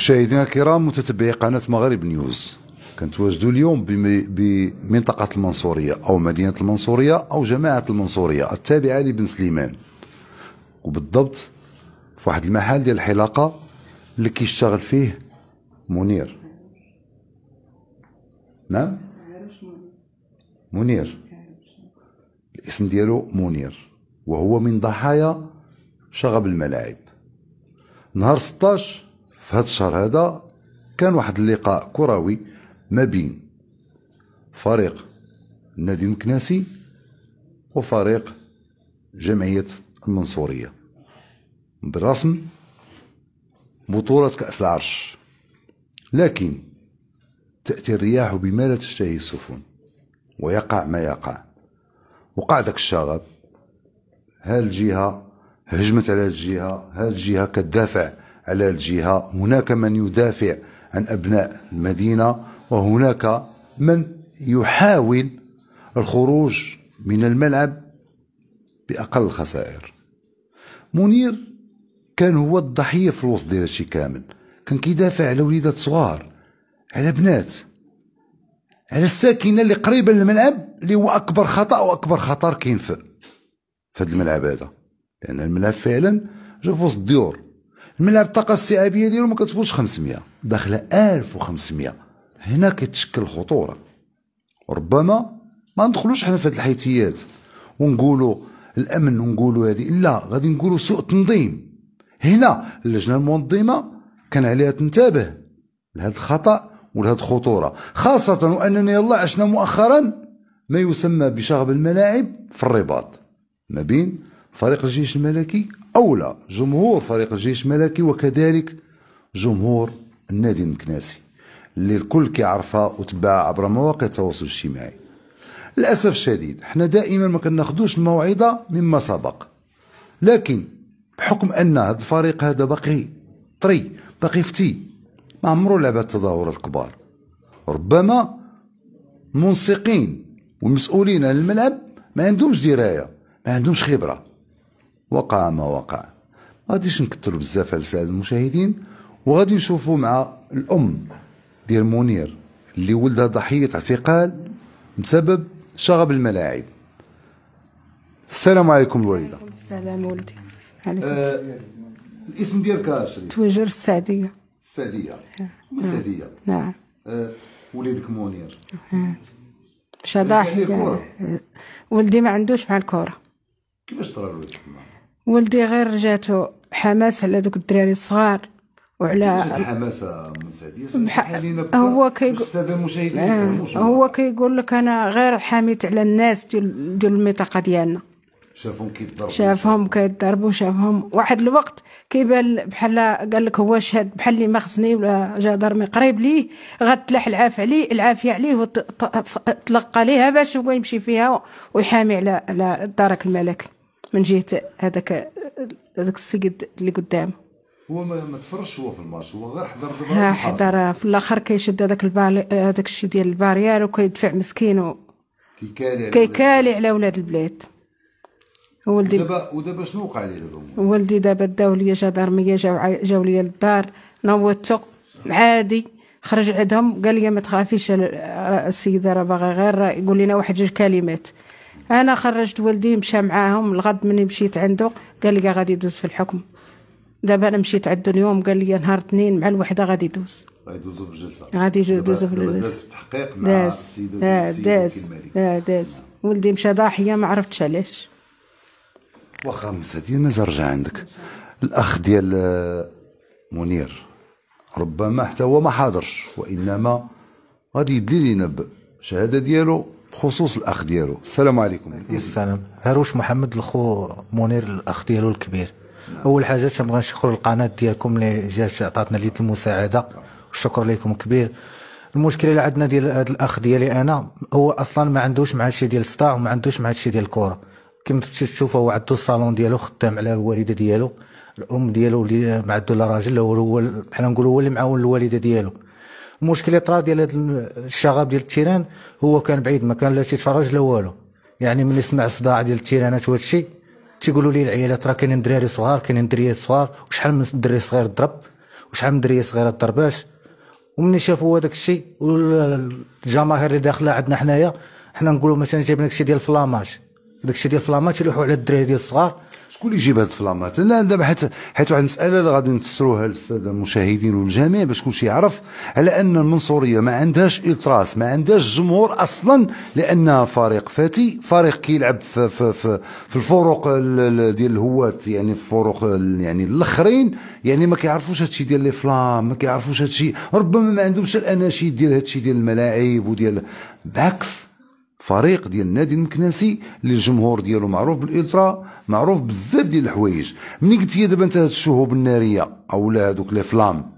مشاهدينا الكرام متتبعي قناة مغرب نيوز كنتواجدوا اليوم بمنطقة المنصورية أو مدينة المنصورية أو جماعة المنصورية التابعة لبن سليمان وبالضبط في واحد المحل ديال الحلاقة اللي كيشتغل فيه منير نعم منير الاسم ديالو منير وهو من ضحايا شغب الملاعب نهار 16 في هذا الشهر هذا كان واحد اللقاء كروي ما بين فريق النادي المكناسي وفريق جمعية المنصورية بالرسم بطولة كأس العرش لكن تأتي الرياح بما لا تشتهي السفن ويقع ما يقع وقع ذاك الشغب هالجهة هجمت على الجهة هالجهة كدافع على الجهة هناك من يدافع عن أبناء المدينة وهناك من يحاول الخروج من الملعب بأقل الخسائر منير كان هو الضحية في الوسط ديال هادشي كامل كان كيدافع على وليدات صغار على بنات على الساكنة اللي قريبة للملعب اللي هو أكبر خطأ وأكبر خطر كاين في هذا الملعب هذا لأن الملعب فعلا جا في وسط الديور الملعب الطاقه الاستيعابيه ديالو ما كتفوتش 500 داخله 1500 هنا كتشكل خطوره ربما ما ندخلوش حنا في هذه الحيثيات ونقولوا الامن ونقولوا هذه لا غادي نقولوا سوء تنظيم هنا اللجنه المنظمه كان عليها تنتبه لهذا الخطا ولهذه الخطوره خاصه واننا يلا عشنا مؤخرا ما يسمى بشغب الملاعب في الرباط ما بين فريق الجيش الملكي أولى جمهور فريق الجيش الملكي وكذلك جمهور النادي المكناسي اللي الكل كيعرفها وتبعها عبر مواقع التواصل الاجتماعي للأسف الشديد حنا دائما ما كناخذوش الموعظة مما سبق لكن بحكم أن هذا الفريق هذا باقي طري باقي فتي ما عمرو لعب التظاهر الكبار ربما المنسقين والمسؤولين عن الملعب ما عندهمش درايه ما عندهمش خبره وقع ما وقع ما غاديش نكثروا بزاف على سعد المشاهدين وغادي نشوفوا مع الام ديال منير اللي ولدها ضحيه اعتقال بسبب شغب الملاعب السلام عليكم الوالده السلام ولدي عليكم آه، الاسم ديالك اشري توجر السعديه السعديه آه. نعم. السعديه نعم آه، وليدك منير مشى ضاحي ولدي ما عندوش مع الكره كيفاش طرا ولدك ولدي غير رجعتو حماس على دوك الدراري الصغار وعلى الحماسه من هو كيقول آه، هو كيقول لك انا غير حاميت على الناس ديال ديال المنطقه ديالنا شافهم كيضربوا شافهم كيضربوا شافهم واحد الوقت كيبان بحال قال لك هو شاد بحال اللي ما خصني ولا جا ضرني قريب ليه غتلاح العاف عليه العافيه عليه وتلقى ليها باش هو يمشي فيها ويحامي على على الدرك الملكي من جهه هذاك هذاك السيد اللي قدام هو ما تفرش هو في الماتش هو غير حضر دابا حضر في الاخر كيشد هذاك هذاك الشيء ديال البارير وكيدفع مسكين و كيكالي كيكالي على ولاد البلاد ولدي دابا ودابا شنو وقع ليه دابا ولدي دابا داو ليا جدارميه جاو جاو ليا للدار نوتو عادي خرج عندهم قال لي ما تخافيش السيده راه باغي غير يقول لنا واحد جوج كلمات انا خرجت ولدي مشى معاهم الغد مني مشيت عنده قال لي غادي يدوز في الحكم دابا انا مشيت عنده اليوم قال لي نهار اثنين مع الوحده غادي يدوز غيدوزو في الجلسه غادي يدوزو في الجلسه داز في التحقيق مع داز. السيده آه، السيده داز. الكمالي آه، داز ولدي مشى ضاحيه ما عرفتش علاش واخا مساتين مازال رجع عندك الاخ ديال آه، منير ربما حتى هو ما حاضرش وانما غادي يدلي لينا بشهادة ديالو بخصوص الاخ ديالو السلام عليكم السلام هاروش محمد الخو منير الاخ ديالو الكبير اول حاجه تنبغي نشكر القناه ديالكم اللي جات عطاتنا ليت المساعده الشكر لكم كبير المشكله اللي عندنا ديال هذا الاخ ديالي انا هو اصلا ما عندوش مع شي ديال الصداع وما عندوش مع شي ديال الكره كما تشوفوا هو عنده الصالون ديالو خدام على الوالده ديالو الام ديالو اللي ما عندو لا راجل هو بحال نقولوا هو اللي معاون الوالده ديالو المشكل اللي طرا ديال هذا الشغب ديال التيران هو كان بعيد ما كان لا تيتفرج لا والو يعني ملي سمع الصداع ديال التيرانات وهذا الشيء تيقولوا لي العيالات راه كاينين دراري صغار كاينين دريات صغار وشحال من دري صغير ضرب وشحال من دريه صغيره ضرباش وملي شافوا هذاك الشيء والجماهير اللي داخله عندنا حنايا حنا نقولوا مثلا جايبين داك الشيء ديال فلاماج داك الشيء ديال فلاماج يلوحوا على الدراري ديال الصغار شكون اللي يجيب هاد الفلامات لا دابا حيت حيت واحد المساله اللي غادي نفسروها للساده المشاهدين والجميع باش كلشي يعرف على ان المنصوريه ما عندهاش التراس ما عندهاش جمهور اصلا لانها فريق فاتي فريق كيلعب في في في, في الفروق ديال الهواة يعني في الفروق يعني الاخرين يعني ما كيعرفوش هادشي ديال لي فلام ما كيعرفوش هادشي ربما ما عندهمش الاناشيد ديال هادشي ديال الملاعب وديال بعكس فريق ديال النادي المكناسي اللي الجمهور ديالو معروف بالالترا معروف بزاف ديال الحوايج ملي قلت لي دابا انت هاد الشهوب الناريه او لا هادوك لي فلام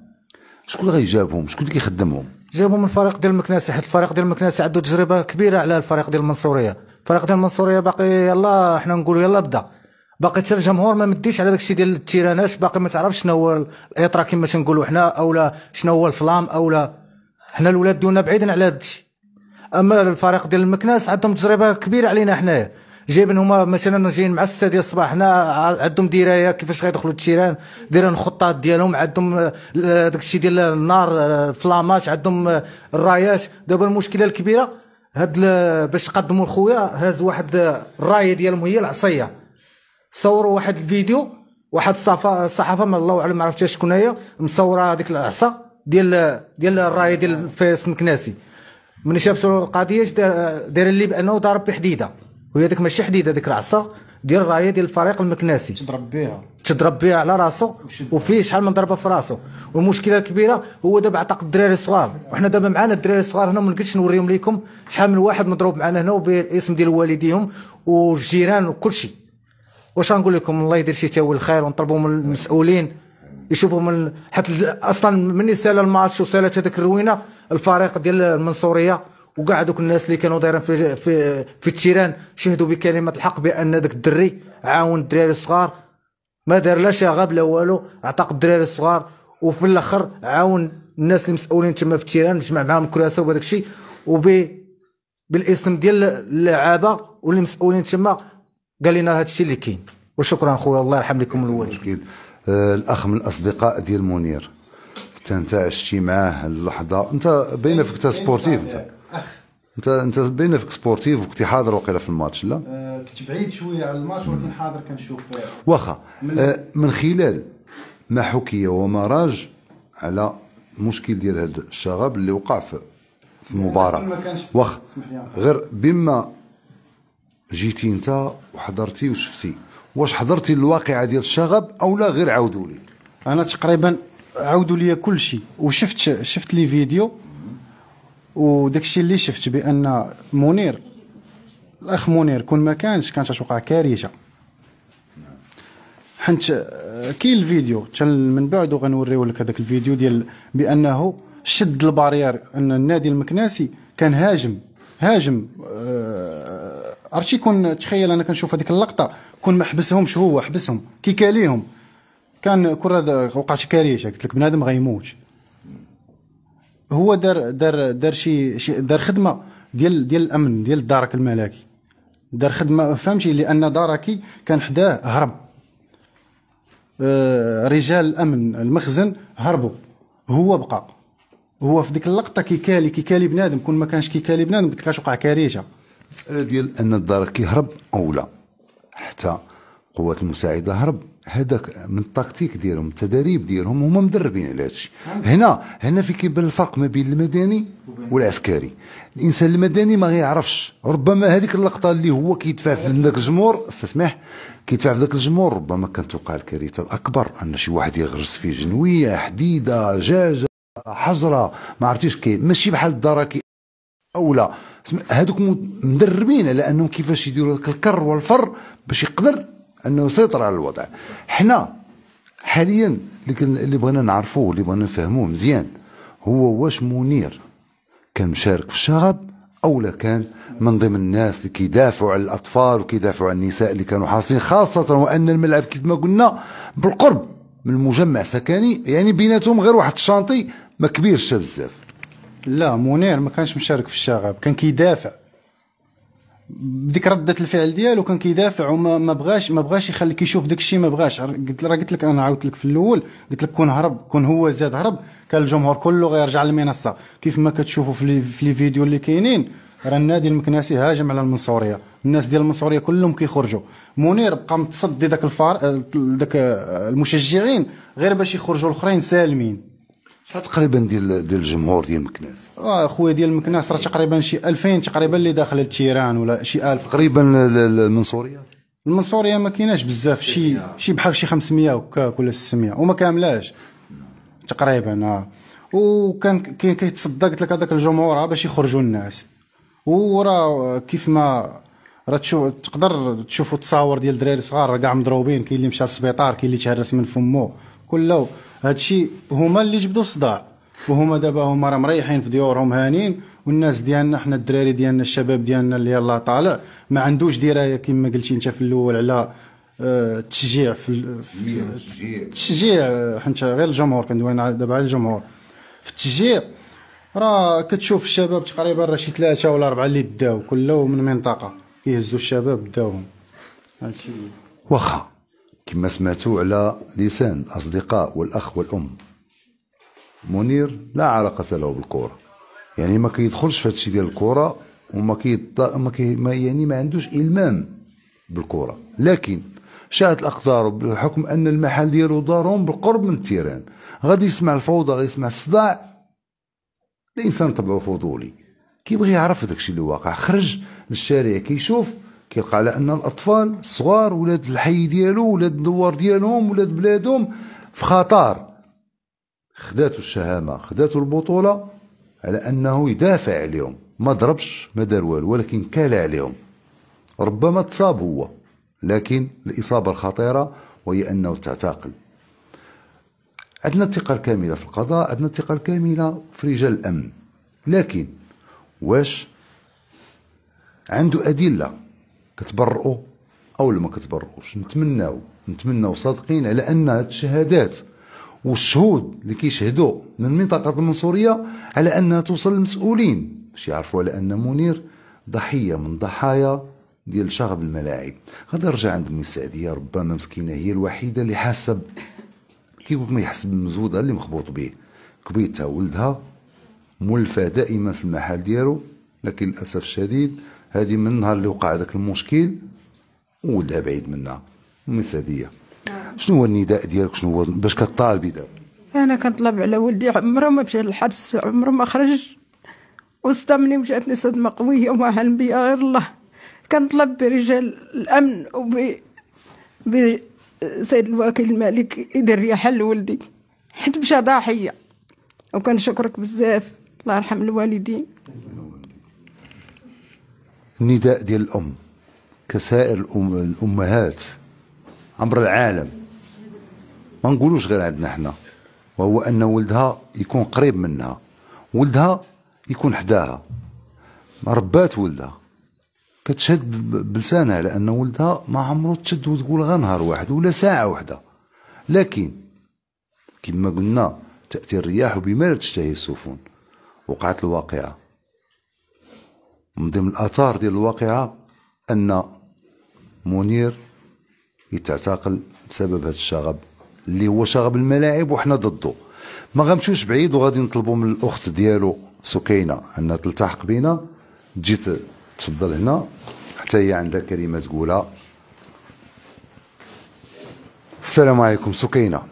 شكون اللي غيجابهم شكون اللي كيخدمهم جابهم الفريق ديال المكناسي حيت الفريق ديال المكناسي عنده تجربه كبيره على الفريق ديال المنصوريه الفريق ديال المنصوريه باقي يلا حنا نقولوا يلا بدا باقي حتى الجمهور ما مديش على داكشي ديال التيرانات باقي ما تعرفش شنو هو الاطرا كما تنقولوا حنا اولا شنو هو الفلام اولا حنا الولاد ديالنا بعيدين على هادشي اما الفريق ديال المكناس عندهم تجربه كبيره علينا حنايا جايبين هما مثلا جايين مع السته ديال الصباح هنا عندهم درايه كيفاش غيدخلوا التيران دايرين الخطات ديالهم عندهم داك الشيء ديال النار فلاماش عندهم الرايات دابا المشكله الكبيره هاد باش قدموا لخويا هاز واحد الرايه ديالهم هي العصيه صوروا واحد الفيديو واحد الصحافه ما الله اعلم ما عرفتش شكون هي مصوره هذيك العصا ديال ديال الرايه ديال فيصل مكناسي من شاف القضيه داير اللي بانه ضارب بحديده وهي ديك ماشي حديده ديك العصا ديال الرايه ديال الفريق المكناسي تضرب بها تضرب بها على راسو وفيه شحال من ضربه في راسو والمشكله الكبيره هو دابا عتق الدراري الصغار وحنا دابا معانا الدراري الصغار هنا ما نقدرش نوريهم لكم شحال من واحد مضروب معانا هنا وباسم ديال والديهم والجيران وكلشي واش غنقول لكم الله يدير شي تاوي الخير ونطلبوا من المسؤولين يشوفوا من حيت اصلا مني سال الماتش وسالت هذيك الروينه الفريق ديال المنصوريه وكاع دوك الناس اللي كانوا دايرين في في في التيران شهدوا بكلمه الحق بان ذاك الدري عاون الدراري الصغار ما دار لا شغب لا والو عتق الدراري الصغار وفي الاخر عاون الناس اللي مسؤولين تما في التيران جمع معاهم الكراسه وهذاك الشيء وب بالاسم ديال اللعابه واللي مسؤولين تما قال لنا هذا الشيء اللي كاين وشكرا خويا الله يرحم لكم الوالدين آه، الاخ من الاصدقاء ديال منير انت عشتي معاه اللحظه انت باينه فيك انت سبورتيف انت انت انت باينه فيك سبورتيف وكنتي حاضر وقيله في الماتش لا أه، كنت بعيد شويه على الماتش ولكن حاضر كنشوف واخا أه، من, خلال ما حكي وما راج على المشكل ديال هذا الشغب اللي وقع في في المباراه واخا غير بما جيتي انت وحضرتي وشفتي واش حضرتي الواقعه ديال الشغب او لا غير عاودوا لي انا تقريبا عاودوا لي كل شيء وشفت شفت لي فيديو وداك الشيء اللي شفت بان منير الاخ منير كون ما كانش كانت غتوقع كارثه حنت كاين الفيديو من بعد غنوريو لك هذاك الفيديو ديال بانه شد البارير ان النادي المكناسي كان هاجم هاجم آه، عرفتي كون تخيل انا كنشوف هذيك اللقطه كون ما حبسهمش هو حبسهم كيكاليهم كان كره وقع شي كارثه قلت لك بنادم غيموت هو دار دار دار شي دار خدمه ديال ديال الامن ديال الدرك الملكي دار خدمه فهمتي لان دركي كان حداه هرب آه، رجال الامن المخزن هربوا هو بقى هو في ديك اللقطه كيكالي كيكالي بنادم كون ما كانش كيكالي بنادم ما اش وقع كارثه المساله ديال ان الدركي هرب او لا حتى قوات المساعده هرب هذاك من التكتيك ديالهم التدريب ديالهم هما مدربين على هذا هنا هنا في كيبان الفرق ما بين المدني والعسكري الانسان المدني ما غيعرفش ربما هذيك اللقطه اللي هو كيدفع في ذاك الجمهور استسمح كيدفع في ذاك الجمهور ربما كانت توقع الكارثه الاكبر ان شي واحد يغرس فيه جنويه حديده جاجه حجره ما عرفتيش كي ماشي بحال الدراكي او لا هذوك مدربين على انهم كيفاش يديروا الكر والفر باش يقدر انه يسيطر على الوضع حنا حاليا اللي بغينا نعرفوه اللي بغينا نفهموه مزيان هو واش منير كان مشارك في الشغب او لا كان من ضمن الناس اللي كيدافعوا على الاطفال وكيدافعوا على النساء اللي كانوا حاصلين خاصه وان الملعب كيف ما قلنا بالقرب من المجمع سكني يعني بيناتهم غير واحد الشانطي ما كبيرش بزاف لا منير ما كانش مشارك في الشغب كان كيدافع بديك رده الفعل ديالو كان كيدافع وما ما بغاش ما بغاش يخليك يشوف داك الشيء ما بغاش قلت راه قلت لك انا عاودت لك في الاول قلت لك كون هرب كون هو زاد هرب كان الجمهور كله غيرجع للمنصه كيف ما كتشوفوا في لي فيديو اللي كاينين راه النادي المكناسي هاجم على المنصوريه الناس ديال المنصوريه كلهم كيخرجوا منير بقى متصدي داك الفار داك المشجعين غير باش يخرجوا الاخرين سالمين شحال تقريبا ديال ديال الجمهور ديال مكناس اه خويا ديال مكناس راه تقريبا شي 2000 تقريبا اللي داخل التيران ولا شي 1000 تقريبا المنصوريه المنصوريه ما كايناش بزاف شي شي بحال شي 500 هكاك ولا 600 وما كاملاش تقريبا اه وكان كاين كيتصدى قلت لك هذاك الجمهور آه، باش يخرجوا الناس وراه آه، كيف ما راه تشوف تقدر تشوفوا التصاور ديال الدراري صغار كاع مضروبين كاين اللي مشى للسبيطار كاين اللي تهرس من فمه ولاو هادشي هما اللي جبدوا الصداع وهما دابا هما راه مريحين في ديورهم هانين والناس ديالنا حنا الدراري ديالنا الشباب ديالنا اللي يلاه طالع ما عندوش درايه كما قلتي انت في الاول على آه، التشجيع في التشجيع حنت غير الجمهور كندوي دابا على الجمهور في التشجيع راه كتشوف الشباب تقريبا راه شي ثلاثه ولا اربعه اللي داو كله من منطقه كيهزوا الشباب داوهم هادشي واخا كما سمعتوا على لسان الأصدقاء والأخ والأم منير لا علاقة له بالكورة يعني ما كيدخلش في هادشي ديال الكورة وما كيط... ما كي... ما يعني ما عندوش إلمام بالكورة لكن شاءت الأقدار بحكم أن المحل ديالو دارهم بالقرب من التيران غادي يسمع الفوضى غادي يسمع الصداع الإنسان طبعه فضولي كيبغي يعرف داكشي اللي واقع خرج للشارع كيشوف كيلقى على ان الاطفال الصغار ولاد الحي ديالو ولاد الدوار ديالهم ولاد بلادهم في خطر خداتو الشهامه خداتو البطوله على انه يدافع عليهم ما ضربش ما دار والو ولكن كال عليهم ربما تصاب هو لكن الاصابه الخطيره وهي انه تعتقل عندنا الثقه الكامله في القضاء عندنا الثقه الكامله في رجال الامن لكن واش عنده ادله كتبرؤوا او ما كتبرؤوش نتمناو نتمناو صادقين على ان الشهادات والشهود اللي كيشهدوا من منطقه المنصوريه على انها توصل للمسؤولين باش يعرفوا على ان منير ضحيه من ضحايا ديال شغب الملاعب غادي نرجع عند امي سعديه ربما مسكينه هي الوحيده اللي حاسه كيقول ما يحس بالمزوده اللي مخبوط به كبيتها ولدها مولفه دائما في المحل ديالو لكن للاسف الشديد هذه من النهار اللي وقع ذاك المشكل ولا بعيد منا المثاليه نعم. شنو هو النداء ديالك شنو هو باش كطالبي دابا انا كنطلب على ولدي عمره ما مشى للحبس عمره ما خرج مني وجاتني صدمه قويه وما علم بيا غير الله كنطلب برجال الامن وب ب سيد الوكيل الملك يدير ليا حل لولدي حيت مشى ضحيه وكنشكرك بزاف الله يرحم الوالدين النداء ديال الام كسائر الأم الامهات عبر العالم ما نقولوش غير عندنا حنا وهو ان ولدها يكون قريب منها ولدها يكون حداها ربات ولدها كتشهد بلسانها لان ولدها ما عمرو تشد وتقول غير نهار واحد ولا ساعه واحده لكن كما قلنا تاتي الرياح بما لا تشتهي السفن وقعت الواقعه من ضمن الاثار ديال الواقعه ان منير يتعتقل بسبب هذا الشغب اللي هو شغب الملاعب وحنا ضده ما غنمشيوش بعيد وغادي نطلبوا من الاخت ديالو سكينه انها تلتحق بينا تجي تفضل هنا حتى هي عندها كلمه تقولها السلام عليكم سكينه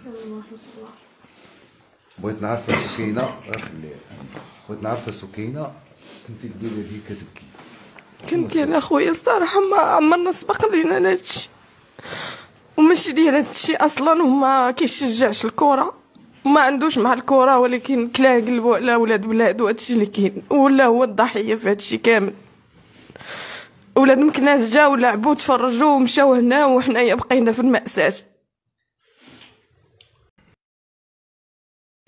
بغيت نعرف سكينه بغيت نعرف سكينه كنتي تقولي هذيك كتبكي كنت انا خويا الصراحه ما عمرنا سبق لينا هادشي وماشي ديال هادشي اصلا وما كيشجعش الكره ما عندوش مع الكره ولكن كلاه قلبو على ولاد بلادو هادشي اللي كاين ولا هو الضحيه في هادشي كامل ولاد مكناس جاو لعبوا تفرجوا ومشاو هنا وحنايا بقينا في المأساة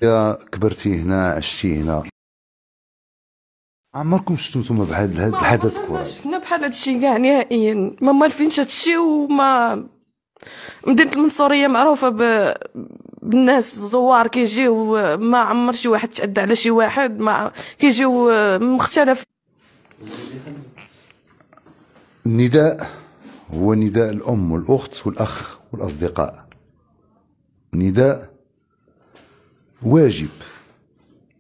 يا كبرتي هنا عشتي هنا عمركم شفتوا نتوما بحال هذا الحدث كره ما شفنا بحال هذا الشيء كاع نهائيا ما مالفينش هذا الشيء وما مدينه المنصوريه معروفه ب... بالناس الزوار كيجيو ما عمر شي واحد تأدى على شي واحد ما كيجيو مختلف النداء هو نداء الام والاخت والاخ والاصدقاء نداء واجب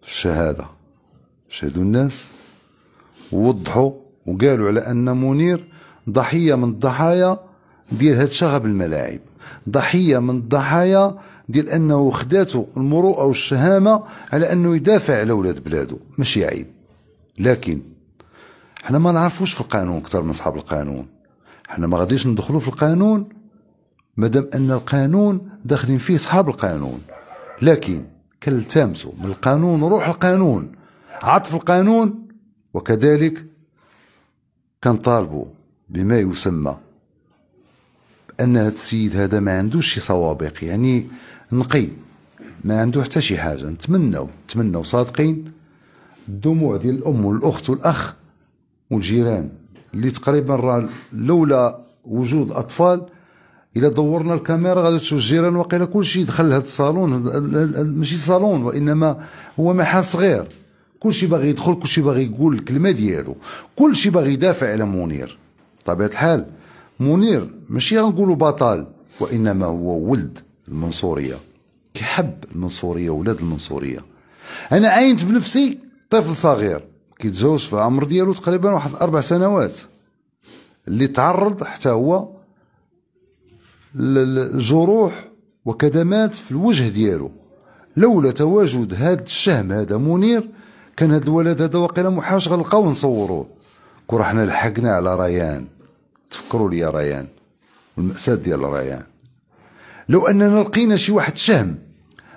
الشهاده شهدوا الناس ووضحوا وقالوا على ان منير ضحيه من الضحايا ديال هاد شغب الملاعب ضحيه من الضحايا ديال انه خداتو المروءه والشهامه على انه يدافع على ولاد بلادو ماشي عيب لكن حنا ما نعرفوش في القانون اكثر من اصحاب القانون حنا ما غاديش ندخلوا في القانون مادام ان القانون داخلين فيه اصحاب القانون لكن كنلتمسوا من القانون روح القانون عطف القانون وكذلك كان طالبوا بما يسمى بأن هذا السيد هذا ما عندوش شي سوابق يعني نقي ما عنده حتى شي حاجه نتمنوا نتمنوا صادقين الدموع ديال الام والاخت والاخ والجيران اللي تقريبا راه لولا وجود اطفال الا دورنا الكاميرا غادي تشوف الجيران وقيلا كل شيء دخل هذا الصالون ماشي صالون وانما هو محل صغير كل شيء باغي يدخل كل شيء باغي يقول الكلمه ديالو كل شيء باغي يدافع على منير بطبيعه الحال منير ماشي غنقولوا بطل وانما هو ولد المنصوريه كيحب المنصوريه ولاد المنصوريه انا عينت بنفسي طفل صغير كيتزوج في العمر ديالو تقريبا واحد اربع سنوات اللي تعرض حتى هو للجروح وكدمات في الوجه ديالو لولا تواجد هذا الشهم هذا منير كان هذا الولد هذا واقيلا محاش غنلقاو نصوروه كون حنا لحقنا على ريان تفكروا لي ريان المأساة ديال ريان لو اننا لقينا شي واحد شهم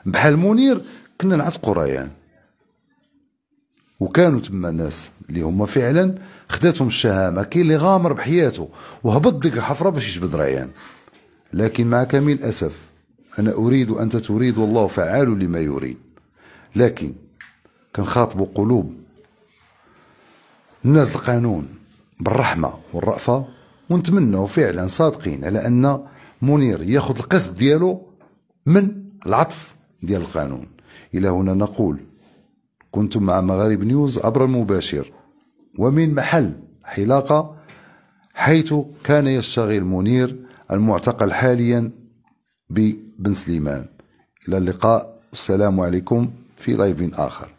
بحال منير كنا نعتقوا ريان وكانوا تما ناس اللي هما فعلا خداتهم الشهامه كاين اللي غامر بحياته وهبط ديك الحفره باش يجبد ريان لكن مع كامل الاسف انا اريد وانت تريد والله فعال لما يريد لكن كنخاطبوا قلوب الناس القانون بالرحمة والرأفة ونتمنوا فعلا صادقين على أن منير ياخذ القسط ديالو من العطف ديال القانون إلى هنا نقول كنتم مع مغارب نيوز عبر المباشر ومن محل حلاقة حيث كان يشتغل منير المعتقل حاليا ببن سليمان إلى اللقاء السلام عليكم في لايف آخر